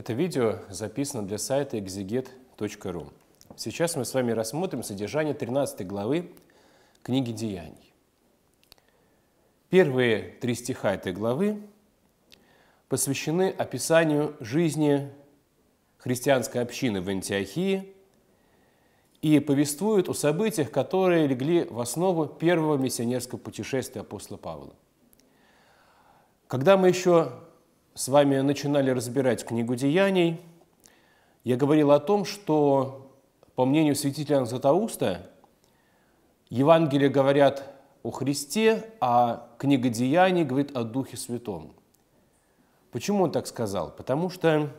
Это видео записано для сайта exeget.ru. Сейчас мы с вами рассмотрим содержание 13 главы книги «Деяний». Первые три стиха этой главы посвящены описанию жизни христианской общины в Антиохии и повествуют о событиях, которые легли в основу первого миссионерского путешествия апостола Павла. Когда мы еще с вами начинали разбирать книгу «Деяний», я говорил о том, что, по мнению святителя Златоуста, Евангелия говорят о Христе, а книга «Деяний» говорит о Духе Святом. Почему он так сказал? Потому что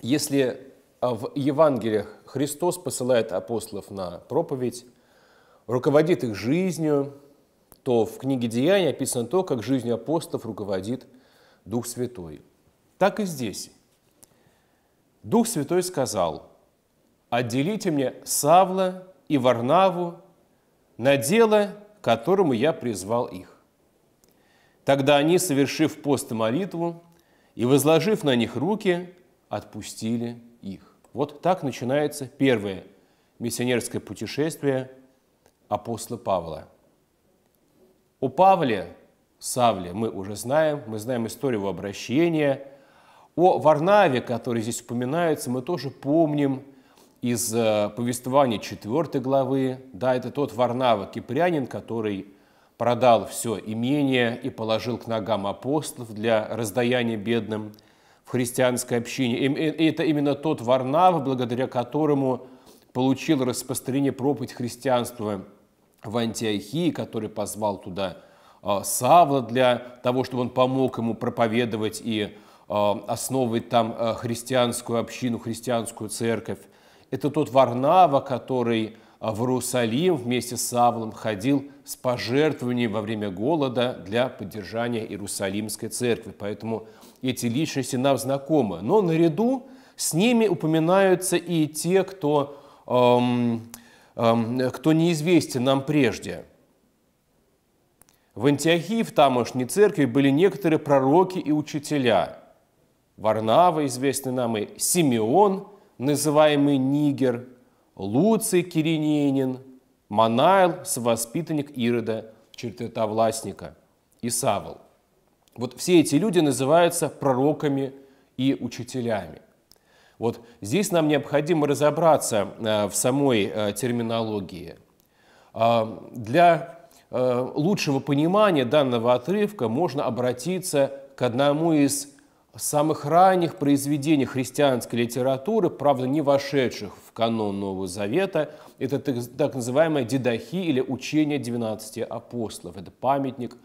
если а, в Евангелиях Христос посылает апостолов на проповедь, руководит их жизнью, то в книге «Деяний» описано то, как жизнь апостолов руководит Дух Святой – так и здесь. Дух Святой сказал, «Отделите мне Савла и Варнаву на дело, которому я призвал их». Тогда они, совершив пост и молитву, и возложив на них руки, отпустили их. Вот так начинается первое миссионерское путешествие апостола Павла. О Павле, Савле, мы уже знаем, мы знаем историю его обращения – о Варнаве, который здесь упоминается, мы тоже помним из э, повествования 4 главы. Да, это тот Варнава, кипрянин, который продал все имение и положил к ногам апостолов для раздаяния бедным в христианской общине. И это именно тот Варнава, благодаря которому получил распространение проповедь христианства в Антиохии, который позвал туда э, Савла для того, чтобы он помог ему проповедовать и а, основывать там а, христианскую общину, христианскую церковь. Это тот Варнава, который а, в Иерусалим вместе с Савлом ходил с пожертвованием во время голода для поддержания Иерусалимской церкви. Поэтому эти личности нам знакомы. Но наряду с ними упоминаются и те, кто, эм, эм, кто неизвестен нам прежде. В Антиохии, в тамошней церкви, были некоторые пророки и учителя – Варнава, известный нам, и Симеон, называемый Нигер, Луций Кириненин, Манайл, воспитанник Ирода, чертотовластника, и Савл. Вот все эти люди называются пророками и учителями. Вот здесь нам необходимо разобраться э, в самой э, терминологии. А, для э, лучшего понимания данного отрывка можно обратиться к одному из самых ранних произведений христианской литературы, правда, не вошедших в канон Нового Завета, это так называемая дедахи или учение 12 апостолов. Это памятник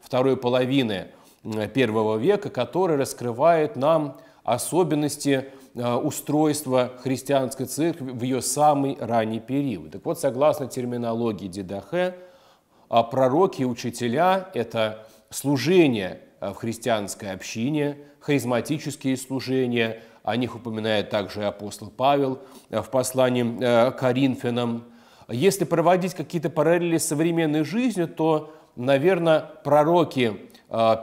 второй половины э, первого века, который раскрывает нам особенности э, устройства христианской церкви в ее самый ранний период. Так вот, согласно терминологии Дидахе, а пророки и учителя – это служение Э, в христианской общине, харизматические служения, о них упоминает также апостол Павел э, в послании э, Коринфянам. Если проводить какие-то параллели с современной жизнью, то, наверное, пророки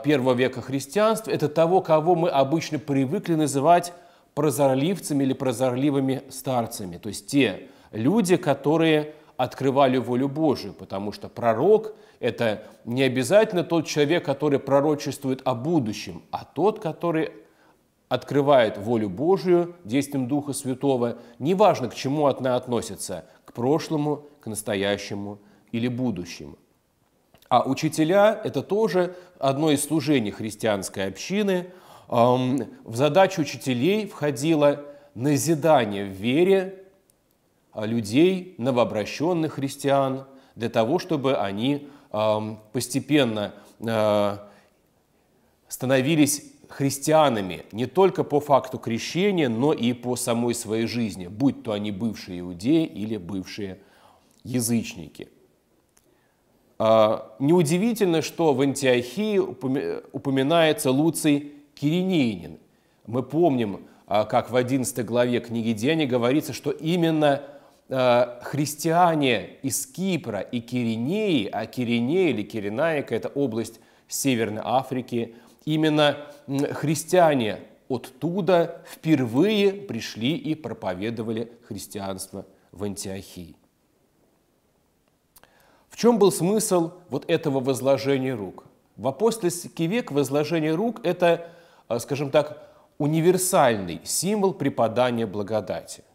первого века христианства – это того, кого мы обычно привыкли называть прозорливцами или прозорливыми старцами, то есть те люди, которые открывали волю Божию, потому что пророк – это не обязательно тот человек, который пророчествует о будущем, а тот, который открывает волю Божию действием Духа Святого, неважно, к чему она относится – к прошлому, к настоящему или будущему. А учителя – это тоже одно из служений христианской общины. В задачу учителей входило назидание в вере, а, людей, новообращенных христиан, для того, чтобы они постепенно а, становились христианами не только по факту крещения, но и по самой своей жизни, будь то они бывшие иудеи или бывшие язычники. А, неудивительно, что в Антиохии упоминается Луций Киринейнин. Мы помним, как в 11 главе книги Деяний говорится, что именно Э, христиане из Кипра и Киринеи, а Киринея или Киренаика – это область Северной Африки, именно христиане оттуда впервые пришли и проповедовали христианство в Антиохии. В чем был смысл вот этого возложения рук? В апостольский век возложение рук – это, э, скажем так, универсальный символ преподания благодати –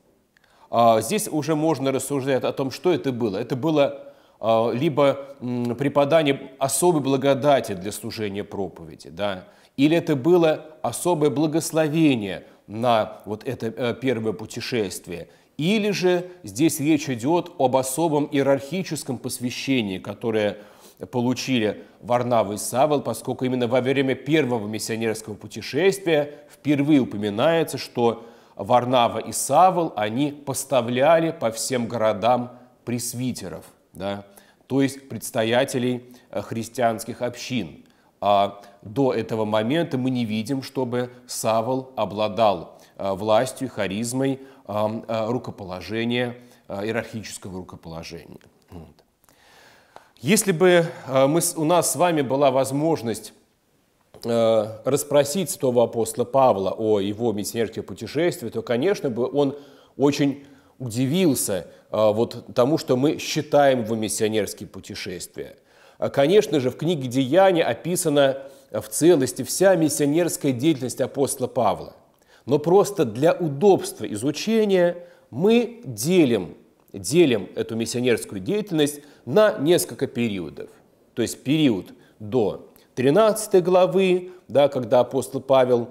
а, здесь уже можно рассуждать о том, что это было. Это было а, либо преподание особой благодати для служения проповеди, да, или это было особое благословение на вот это э, первое путешествие, или же здесь речь идет об особом иерархическом посвящении, которое получили Варнава и Савел, поскольку именно во время первого миссионерского путешествия впервые упоминается, что Варнава и Савол, они поставляли по всем городам пресвитеров, да, то есть предстоятелей э, христианских общин. А до этого момента мы не видим, чтобы Савол обладал э, властью, харизмой э, рукоположения, иерархического рукоположения. Если бы мы, у нас с вами была возможность Э, расспросить святого апостола Павла о его миссионерских путешествиях, то, конечно, бы он очень удивился э, вот тому, что мы считаем его миссионерские путешествия. А, конечно же, в книге «Деяния» описана э, в целости вся миссионерская деятельность апостола Павла. Но просто для удобства изучения мы делим, делим эту миссионерскую деятельность на несколько периодов. То есть период до 13 главы, да, когда апостол Павел,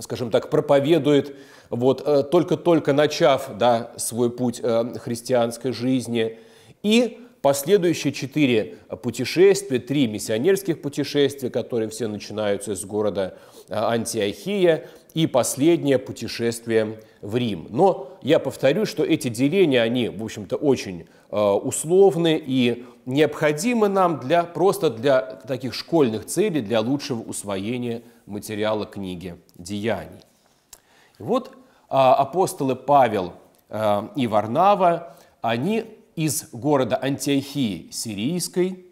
скажем так, проповедует, вот, э, только-только начав да, свой путь э, христианской жизни, и последующие четыре путешествия, три миссионерских путешествия, которые все начинаются из города э, Антиохия, и последнее путешествие в Рим. Но я повторю, что эти деления, они, в общем-то, очень э, условны и необходимы нам для, просто для таких школьных целей, для лучшего усвоения материала книги «Деяний». И вот э, апостолы Павел э, и Варнава, они из города Антиохии сирийской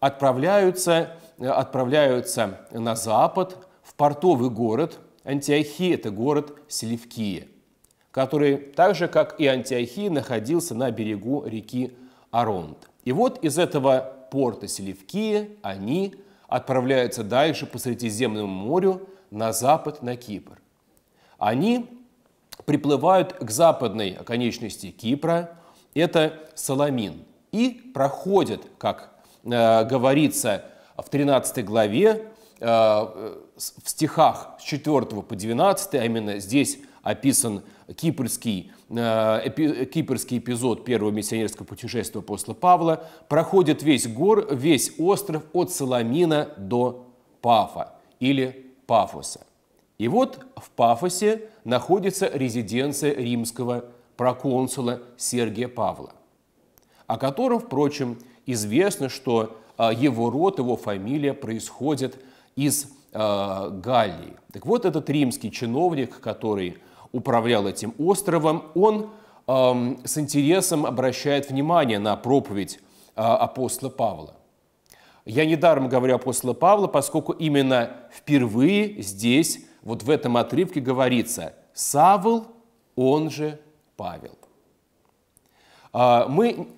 отправляются, э, отправляются на запад, в портовый город – Антиохия – это город Селевкия который, так же как и Антиохия, находился на берегу реки Аронт. И вот из этого порта Селевкии они отправляются дальше по Средиземному морю на запад, на Кипр. Они приплывают к западной оконечности Кипра, это Соломин, и проходят, как э, говорится в 13 главе, э, в стихах с 4 по 12, а именно здесь описан кипрский, э, эпи, кипрский эпизод первого миссионерского путешествия после Павла, проходит весь, гор, весь остров от Соломина до Пафа или Пафоса. И вот в Пафосе находится резиденция римского проконсула Сергия Павла, о котором, впрочем, известно, что э, его род, его фамилия происходит из э, Галлии. Так вот, этот римский чиновник, который управлял этим островом, он э, с интересом обращает внимание на проповедь э, апостола Павла. Я недаром говорю апостола Павла, поскольку именно впервые здесь, вот в этом отрывке говорится «Савл, он же Павел». А, э, мы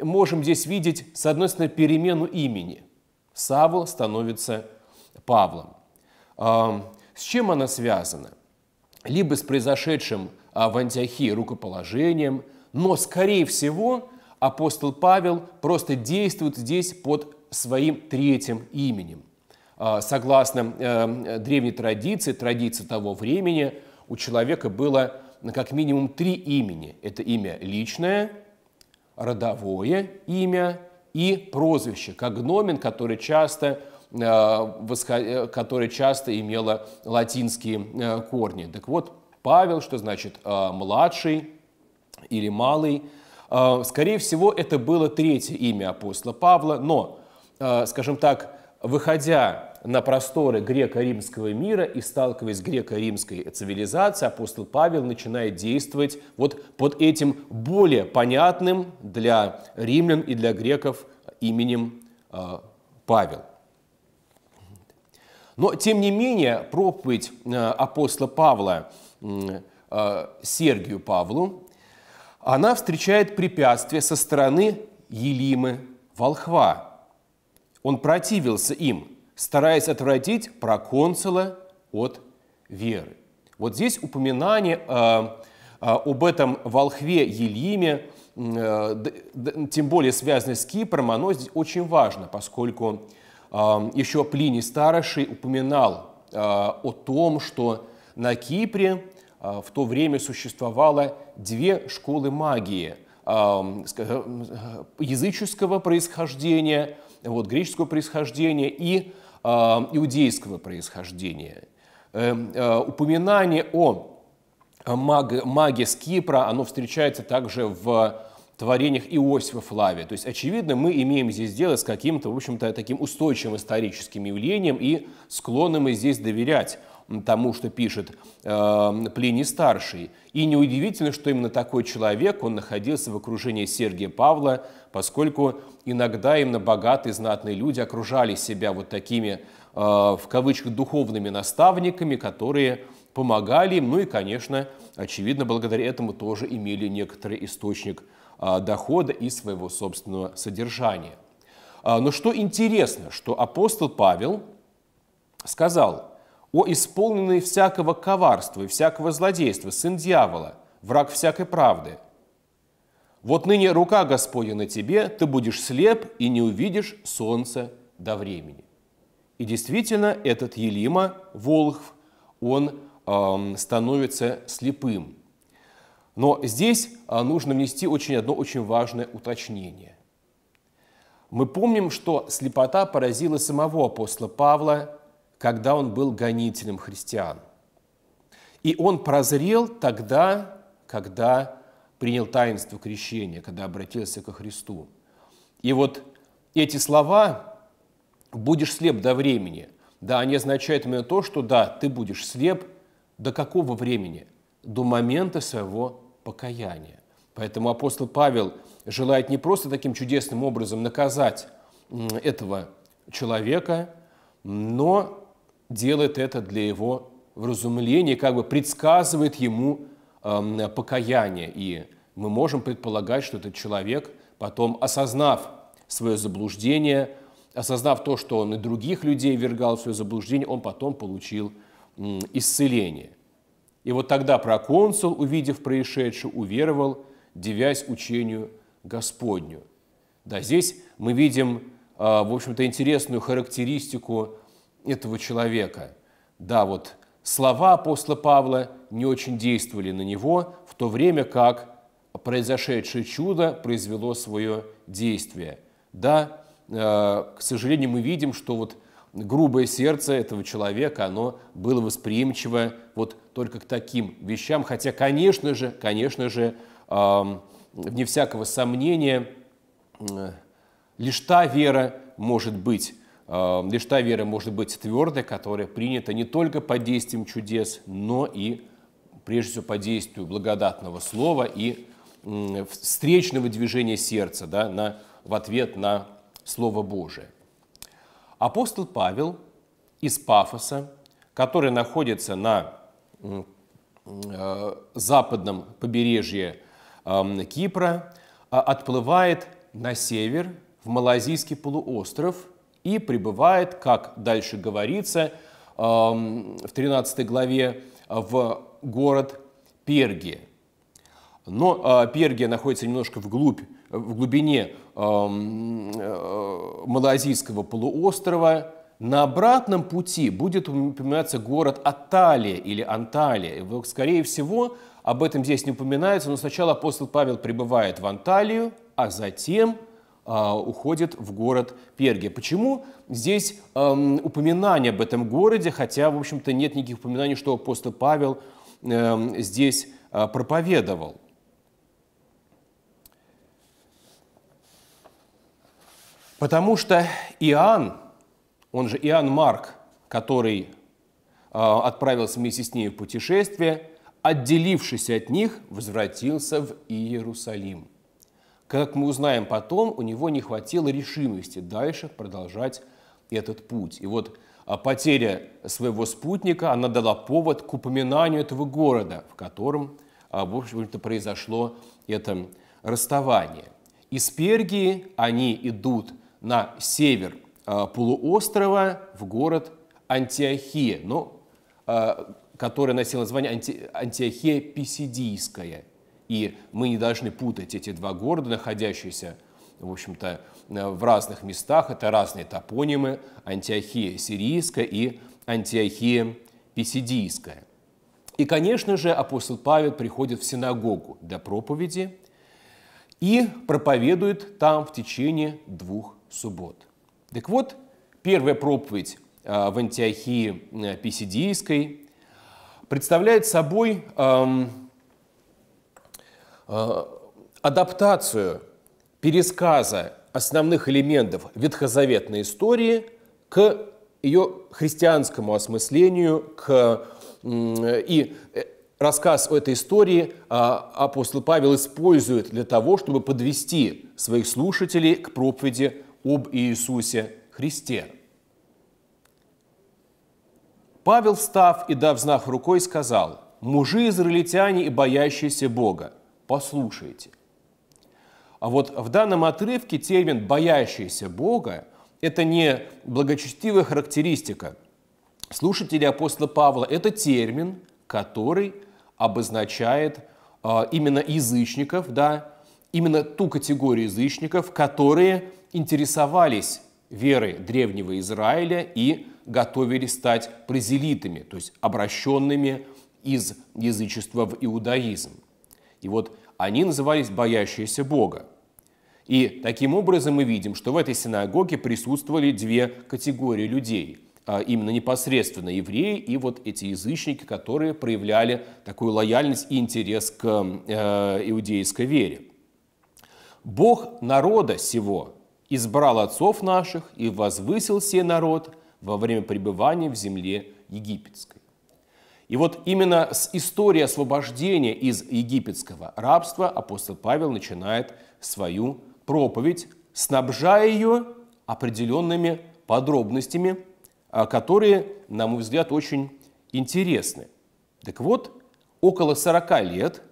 можем здесь видеть, с одной стороны, перемену имени. Савл становится Павлом. Эм, с чем она связана? либо с произошедшим а, в Антиохии рукоположением, но, скорее всего, апостол Павел просто действует здесь под своим третьим именем. А, согласно э, древней традиции, традиции того времени, у человека было как минимум три имени. Это имя личное, родовое имя и прозвище, как гномен, который часто Э, э, которая часто имела латинские э, корни. Так вот, Павел, что значит младший или малый, скорее всего, это было третье имя апостола Павла, но, скажем так, выходя на просторы греко-римского мира и сталкиваясь с греко-римской цивилизацией, апостол Павел начинает действовать вот под этим более понятным для римлян и для греков именем Павел. Но, тем не менее, проповедь э, апостола Павла э, Сергию Павлу, она встречает препятствие со стороны Елимы Волхва. Он противился им, стараясь отвратить проконсула от веры. Вот здесь упоминание э, об этом волхве Елиме, тем более связанное с Кипром, оно здесь очень важно, поскольку еще Плиний Старший упоминал а, о том, что на Кипре а, в то время существовало две школы магии э, э, языческого происхождения, вот, греческого происхождения и а, иудейского происхождения. Эм, э, упоминание о маге с Кипра, оно встречается также в творениях Иосифа Флавия. То есть, очевидно, мы имеем здесь дело с каким-то, в общем-то, таким устойчивым историческим явлением и склонны мы здесь доверять тому, что пишет э, Плиний Старший. И неудивительно, что именно такой человек, он находился в окружении Сергия Павла, поскольку иногда именно богатые знатные люди окружали себя вот такими, э, в кавычках, духовными наставниками, которые помогали им, ну и, конечно, очевидно, благодаря этому тоже имели некоторый источник а, дохода и своего собственного содержания. А, но что интересно, что апостол Павел сказал о исполненной всякого коварства и всякого злодейства, сын дьявола, враг всякой правды. Вот ныне рука Господня на тебе, ты будешь слеп и не увидишь солнца до времени. И действительно, этот Елима, Волхв, он эм, становится слепым – но здесь а, нужно внести очень одно очень важное уточнение. Мы помним, что слепота поразила самого апостола Павла, когда он был гонителем христиан. И он прозрел тогда, когда принял таинство крещения, когда обратился ко Христу. И вот эти слова «будешь слеп до времени», да, они означают именно то, что да, ты будешь слеп до какого времени? До момента своего покаяния. Поэтому апостол Павел желает не просто таким чудесным образом наказать этого человека, но делает это для его вразумления, как бы предсказывает ему эм, покаяние. И мы можем предполагать, что этот человек, потом осознав свое заблуждение, осознав то, что он и других людей вергал в свое заблуждение, он потом получил исцеление – и вот тогда проконсул, увидев происшедшее, уверовал, девясь учению Господню. Да, здесь мы видим, а, в общем-то, интересную характеристику этого человека. Да, вот слова апостола Павла не очень действовали на него, в то время как произошедшее чудо произвело свое действие. Да, а, к сожалению, мы видим, что вот грубое сердце этого человека, оно было восприимчиво вот только к таким вещам, хотя, конечно же, конечно же, вне всякого сомнения, э, лишь та вера может быть, лишь та вера может быть твердой, которая принята не только под действием чудес, но и прежде всего под действием благодатного слова и встречного движения сердца да, на, в ответ на Слово Божие. Апостол Павел из Пафоса, который находится на Э, западном побережье эм, Кипра, а, отплывает на север, в Малазийский полуостров, и прибывает, как дальше говорится, эм, в 13 главе э, в город Пергия. Но э, Пергия находится немножко вглубь, в глубине эм, Малазийского полуострова, на обратном пути будет упоминаться город Аталия или Анталия. Скорее всего, об этом здесь не упоминается, но сначала апостол Павел прибывает в Анталию, а затем а, уходит в город Пергия. Почему здесь эм, упоминание об этом городе, хотя, в общем-то, нет никаких упоминаний, что апостол Павел эм, здесь э, проповедовал? Потому что Иоанн, он же Иоанн Марк, который а, отправился вместе с ней в путешествие, отделившись от них, возвратился в Иерусалим. Как мы узнаем потом, у него не хватило решимости дальше продолжать этот путь. И вот а, потеря своего спутника, она дала повод к упоминанию этого города, в котором, а, в общем-то, произошло это расставание. Из Пергии они идут на север Э, полуострова в город Антиохия, но, ну, э, который носил название Анти... Антиохия Писидийская. И мы не должны путать эти два города, находящиеся в общем-то, э, в разных местах. Это разные топонимы – Антиохия сирийская и Антиохия писидийская. И, конечно же, апостол Павел приходит в синагогу для проповеди и проповедует там в течение двух суббот. Так вот, первая проповедь э, в Антиохии э, Писидийской представляет собой эм, э, адаптацию пересказа основных элементов ветхозаветной истории к ее христианскому осмыслению, к, и рассказ о этой истории а, апостол Павел использует для того, чтобы подвести своих слушателей к проповеди об Иисусе Христе. Павел, встав и дав знак рукой, сказал, «Мужи израильтяне и боящиеся Бога, послушайте». А вот в данном отрывке термин «боящиеся Бога» – это не благочестивая характеристика слушателей апостола Павла, это термин, который обозначает а, именно язычников, да, именно ту категорию язычников, которые интересовались верой древнего Израиля и готовились стать празелитами, то есть обращенными из язычества в иудаизм. И вот они назывались «боящиеся Бога». И таким образом мы видим, что в этой синагоге присутствовали две категории людей. А, именно непосредственно евреи и вот эти язычники, которые проявляли такую лояльность и интерес к э, иудейской вере. Бог народа сего избрал отцов наших и возвысил сей народ во время пребывания в земле египетской. И вот именно с истории освобождения из египетского рабства апостол Павел начинает свою проповедь, снабжая ее определенными подробностями, а, которые, на мой взгляд, очень интересны. Так вот, около 40 лет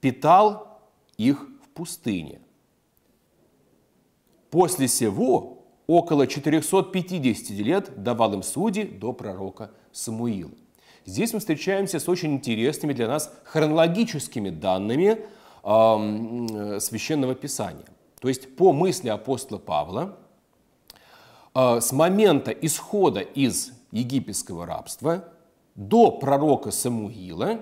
питал их в пустыне – После сего около 450 лет давал им судьи до пророка Самуила. Здесь мы встречаемся с очень интересными для нас хронологическими данными э, священного писания. То есть по мысли апостола Павла э, с момента исхода из египетского рабства до пророка Самуила,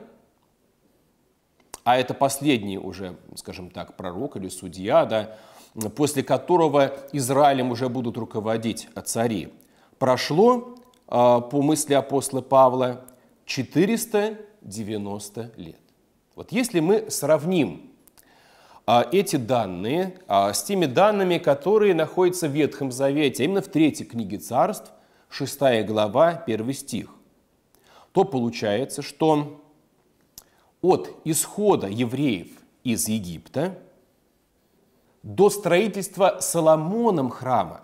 а это последний уже, скажем так, пророк или судья, да, после которого Израилем уже будут руководить цари. Прошло, а, по мысли апостола Павла, 490 лет. Вот если мы сравним а, эти данные а, с теми данными, которые находятся в Ветхом Завете, именно в третьей книге царств, 6 глава, 1 стих, то получается, что от исхода евреев из Египта – до строительства Соломоном храма,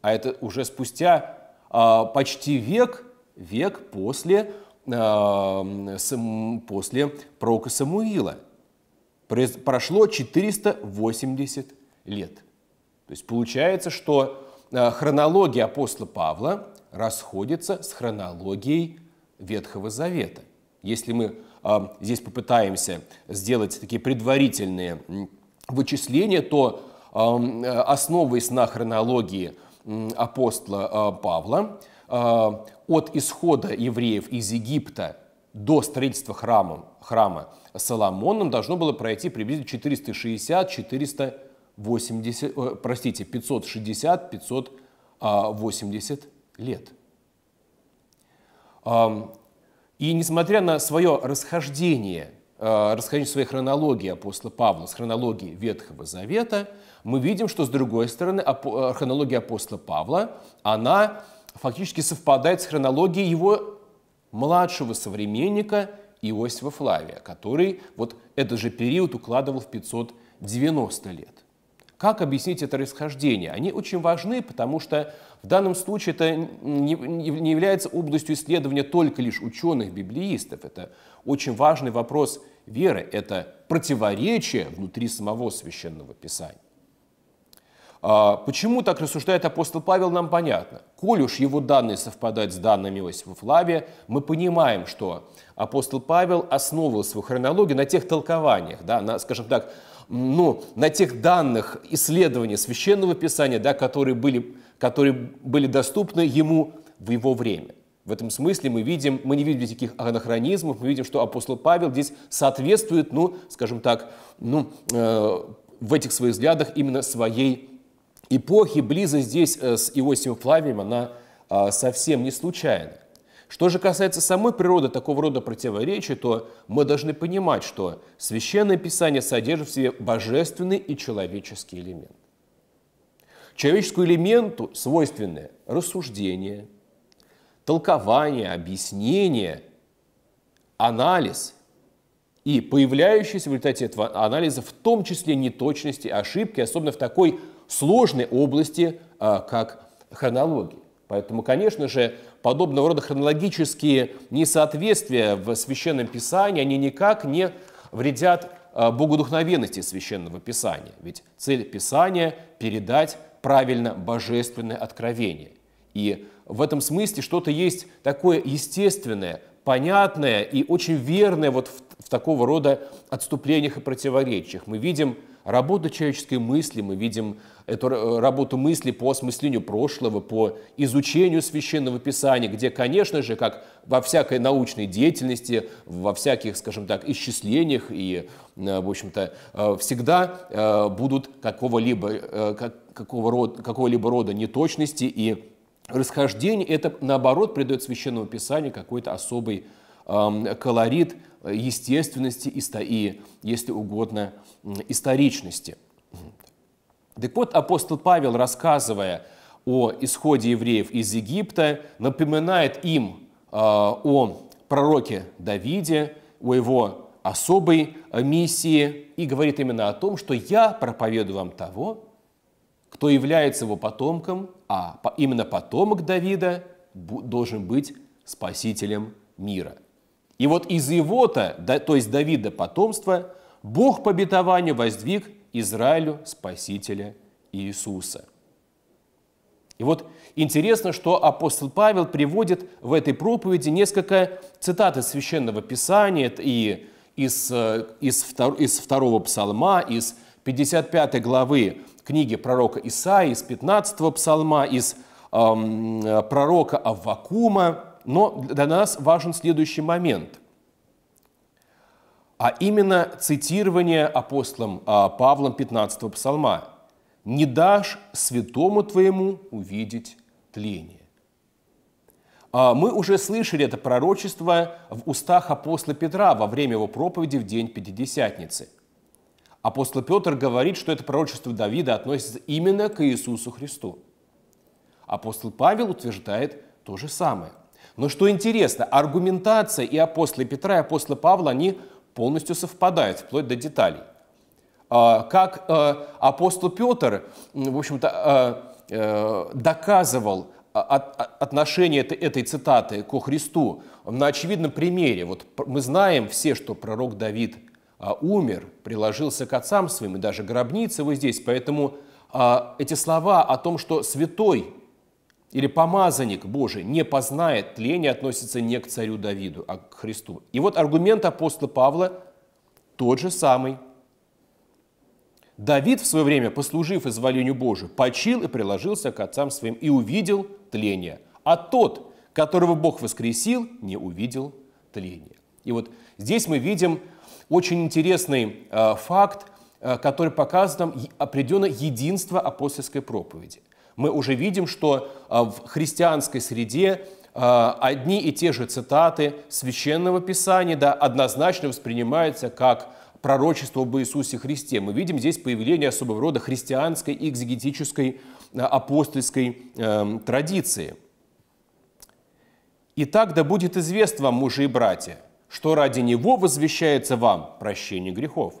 а это уже спустя э, почти век, век после, э, сам, после пророка Самуила. Прошло 480 лет. То есть получается, что а, хронология апостола Павла расходится с хронологией Ветхого Завета. Если мы э, здесь попытаемся сделать такие предварительные вычисления, то э, основываясь на хронологии апостола э, Павла, э, от исхода евреев из Египта до строительства храма, храма Соломоном должно было пройти приблизительно 460-480, простите, 560-580 лет. И несмотря на свое расхождение Э, расхождение своей хронологии апостола Павла с хронологией Ветхого Завета, мы видим, что, с другой стороны, э, хронология апостола Павла, она фактически совпадает с хронологией его младшего современника Иосифа Флавия, который вот этот же период укладывал в 590 лет. Как объяснить это расхождение? Они очень важны, потому что в данном случае это не, является областью исследования только лишь ученых-библеистов. Это очень важный вопрос веры, это противоречие внутри самого священного писания. А, почему так рассуждает апостол Павел, нам понятно. Коль уж его данные совпадают с данными Иосифа Флавия, мы понимаем, что апостол Павел основывал свою хронологию на тех толкованиях, да, на, скажем так, ну, на тех данных исследований Священного Писания, да, которые, были, которые были доступны ему в его время. В этом смысле мы видим, мы не видим никаких анахронизмов, мы видим, что апостол Павел здесь соответствует, ну, скажем так, ну, э, в этих своих взглядах именно своей эпохи. Близость здесь э, с Иосифом Флавием, она э, совсем не случайна. Что же касается самой природы такого рода противоречий, то мы должны понимать, что Священное Писание содержит в себе божественный и человеческий элемент. Человеческому элементу свойственны рассуждение, толкование, объяснение, анализ и появляющиеся в результате этого анализа в том числе неточности, ошибки, особенно в такой сложной области, а, как хронология. Поэтому, конечно же, подобного рода хронологические несоответствия в Священном Писании, они никак не вредят э, богодухновенности Священного Писания. Ведь цель Писания – передать правильно божественное откровение. И в этом смысле что-то есть такое естественное, понятное и очень верное вот в, в такого рода отступлениях и противоречиях. Мы видим Работу человеческой мысли мы видим, эту э, работу мысли по осмыслению прошлого, по изучению священного писания, где, конечно же, как во всякой научной деятельности, во всяких, скажем так, исчислениях и, э, в общем-то, э, всегда будут какого-либо какого рода, какого-либо рода неточности и расхождений. Это, наоборот, придает священному писанию какой-то особый Эм, колорит э, естественности и, если угодно, историчности. Так вот, апостол Павел, рассказывая о исходе евреев из Египта, напоминает им э, о пророке Давиде, о его особой э, миссии и говорит именно о том, что я проповедую вам того, кто является его потомком, а именно потомок Давида должен быть спасителем мира – и вот из его-то, то есть Давида потомства, Бог по обетованию воздвиг Израилю Спасителя Иисуса. И вот интересно, что апостол Павел приводит в этой проповеди несколько цитат из Священного Писания, и из, э, из, из второго псалма, из 55 главы книги пророка Исаи, из 15 псалма, из эм, пророка Аввакума. Но для нас важен следующий момент, а именно цитирование апостолом а, Павлом 15 псалма. «Не дашь святому твоему увидеть тление». А, мы уже слышали это пророчество в устах апостола Петра во время его проповеди в день Пятидесятницы. Апостол Петр говорит, что это пророчество Давида относится именно к Иисусу Христу. Апостол Павел утверждает то же самое – но что интересно, аргументация и апостола Петра, и апостола Павла, они полностью совпадают, вплоть до деталей. А, как э, апостол Петр, в общем-то, э, э, доказывал а, а, отношение этой цитаты ко Христу на очевидном примере. Вот мы знаем все, что пророк Давид умер, приложился к отцам своим, и даже гробница его здесь, поэтому эти слова о том, что святой или помазанник Божий не познает тление, относится не к царю Давиду, а к Христу. И вот аргумент апостола Павла тот же самый. Давид в свое время, послужив изволению Божию, почил и приложился к отцам своим и увидел тление. А тот, которого Бог воскресил, не увидел тление. И вот здесь мы видим очень интересный э, факт, э, который показывает нам определенное единство апостольской проповеди мы уже видим, что а, в христианской среде а, одни и те же цитаты священного писания да, однозначно воспринимаются как пророчество об Иисусе Христе. Мы видим здесь появление особого рода христианской экзегетической а, апостольской эм, традиции. «Итак, да будет известно вам, мужи и братья, что ради него возвещается вам прощение грехов,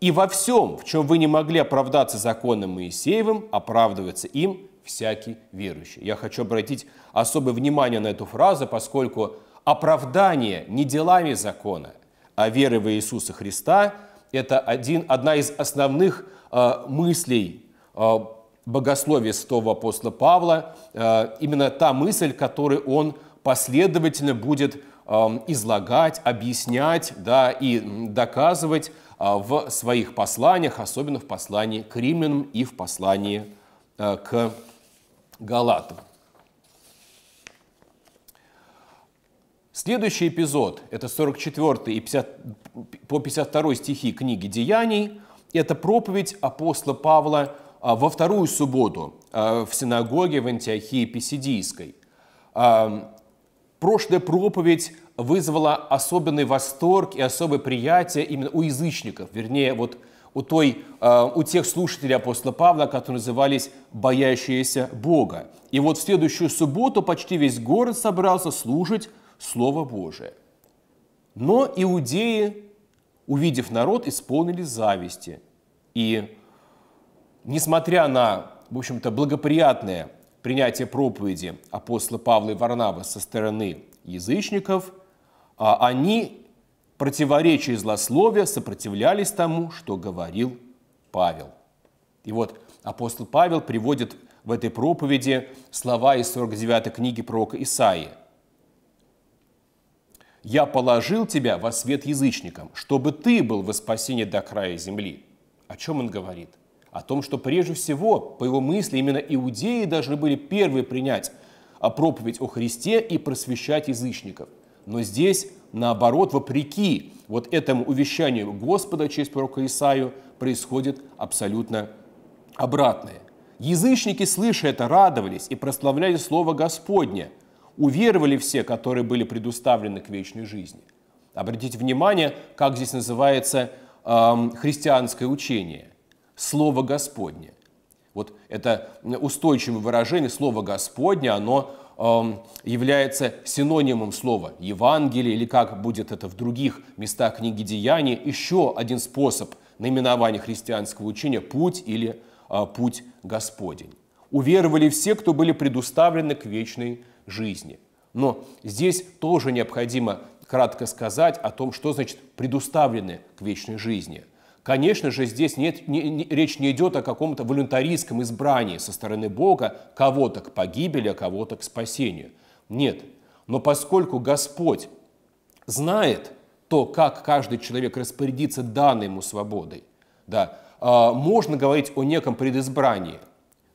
и во всем, в чем вы не могли оправдаться законом Моисеевым, оправдывается им всякий верующий. Я хочу обратить особое внимание на эту фразу, поскольку оправдание не делами закона, а верой в Иисуса Христа – это один, одна из основных э, мыслей э, богословия святого апостола Павла, э, именно та мысль, которую он последовательно будет эм, излагать, объяснять да, и доказывать а, в своих посланиях, особенно в послании к римлянам и в послании э, к галатам. Следующий эпизод, это 44 и 50, по 52 стихи книги «Деяний», это проповедь апостола Павла а, во вторую субботу а, в синагоге в Антиохии Писидийской. Прошлая проповедь вызвала особенный восторг и особое приятие именно у язычников, вернее, вот у, той, э, у тех слушателей апостола Павла, которые назывались «боящиеся Бога». И вот в следующую субботу почти весь город собрался служить Слово Божие. Но иудеи, увидев народ, исполнили зависти. И несмотря на, в общем-то, благоприятное принятие проповеди апостола Павла и Варнава со стороны язычников – а они, противоречие злословия, сопротивлялись тому, что говорил Павел. И вот апостол Павел приводит в этой проповеди слова из 49 книги пророка Исаии. «Я положил тебя во свет язычникам, чтобы ты был во спасении до края земли». О чем он говорит? О том, что прежде всего, по его мысли, именно иудеи должны были первые принять а проповедь о Христе и просвещать язычников – но здесь, наоборот, вопреки вот этому увещанию Господа через пророка Исаию, происходит абсолютно обратное. Язычники, слыша это, радовались и прославляли Слово Господне. Уверовали все, которые были предуставлены к вечной жизни. Обратите внимание, как здесь называется э, христианское учение. Слово Господне. Вот это устойчивое выражение «слово Господне», оно является синонимом слова Евангелие или как будет это в других местах книги Деяний, еще один способ наименования христианского учения – путь или а, путь Господень. Уверовали все, кто были предуставлены к вечной жизни. Но здесь тоже необходимо кратко сказать о том, что значит предуставлены к вечной жизни – Конечно же, здесь нет, не, не, речь не идет о каком-то волюнтаристском избрании со стороны Бога кого-то к погибели, а кого-то к спасению. Нет. Но поскольку Господь знает то, как каждый человек распорядится данной ему свободой, да, э, можно говорить о неком предизбрании.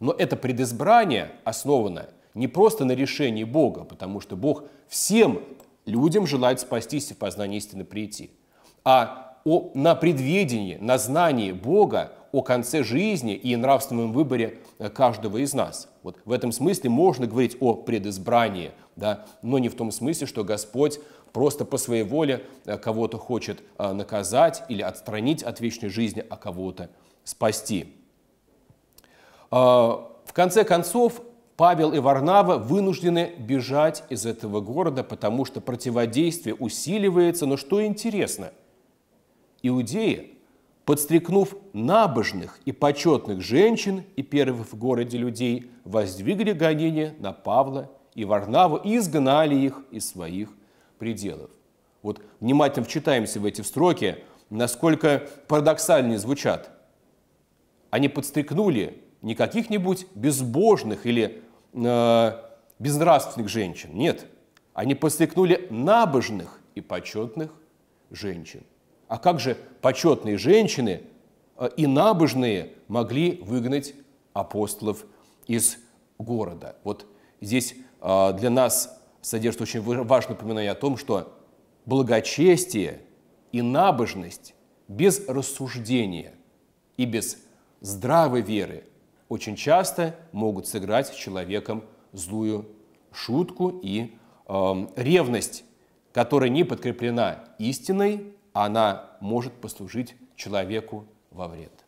Но это предизбрание основано не просто на решении Бога, потому что Бог всем людям желает спастись и в познании истины прийти, а о, на предведении, на знании Бога о конце жизни и нравственном выборе э, каждого из нас. Вот в этом смысле можно говорить о предизбрании, да, но не в том смысле, что Господь просто по своей воле э, кого-то хочет э, наказать или отстранить от вечной жизни, а кого-то спасти. В конце концов, Павел и Варнава вынуждены бежать из этого города, потому что противодействие усиливается. Но что интересно – Иудеи, подстрекнув набожных и почетных женщин и первых в городе людей, воздвигли гонение на Павла и Варнаву и изгнали их из своих пределов. Вот внимательно вчитаемся в эти строки, насколько парадоксальные звучат. Они подстрекнули не каких-нибудь безбожных или э, безнравственных женщин, нет. Они подстрекнули набожных и почетных женщин. А как же почетные женщины э, и набожные могли выгнать апостолов из города? Вот здесь э, для нас содержит очень важное упоминание о том, что благочестие и набожность без рассуждения и без здравой веры очень часто могут сыграть с человеком злую шутку и э, ревность, которая не подкреплена истиной, она может послужить человеку во вред.